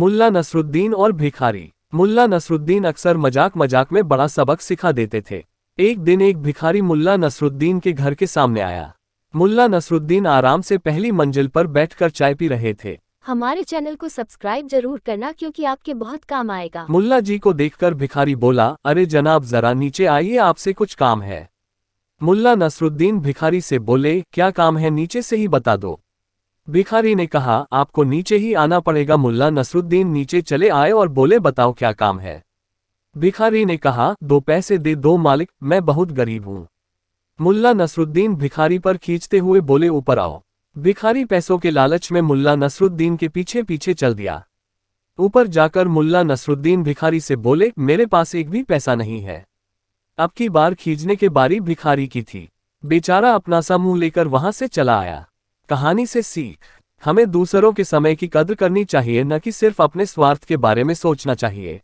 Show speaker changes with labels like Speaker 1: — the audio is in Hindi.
Speaker 1: मुल्ला नसरुद्दीन और भिखारी मुल्ला नसरुद्दीन अक्सर मजाक मजाक में बड़ा सबक सिखा देते थे एक दिन एक भिखारी मुल्ला नसरुद्दीन के घर के सामने आया मुल्ला नसरुद्दीन आराम से पहली मंजिल पर बैठकर चाय पी रहे थे
Speaker 2: हमारे चैनल को सब्सक्राइब जरूर करना क्योंकि आपके बहुत काम आएगा
Speaker 1: मुल्ला जी को देखकर भिखारी बोला अरे जनाब जरा नीचे आइए आपसे कुछ काम है मुल्ला नसरुद्दीन भिखारी से बोले क्या काम है नीचे से ही बता दो भिखारी ने कहा आपको नीचे ही आना पड़ेगा मुल्ला नसरुद्दीन नीचे चले आए और बोले बताओ क्या काम है भिखारी ने कहा दो पैसे दे दो मालिक मैं बहुत गरीब हूँ मुल्ला नसरुद्दीन भिखारी पर खींचते हुए बोले ऊपर आओ भिखारी पैसों के लालच में मुल्ला नसरुद्दीन के पीछे पीछे चल दिया ऊपर जाकर मुल्ला नसरुद्दीन भिखारी से बोले मेरे पास एक भी पैसा नहीं है अब की बार खींचने के बारी भिखारी की थी बेचारा अपना सा मुंह लेकर वहां से चला आया कहानी से सीख हमें दूसरों के समय की कद्र करनी चाहिए न कि सिर्फ अपने स्वार्थ के बारे में सोचना चाहिए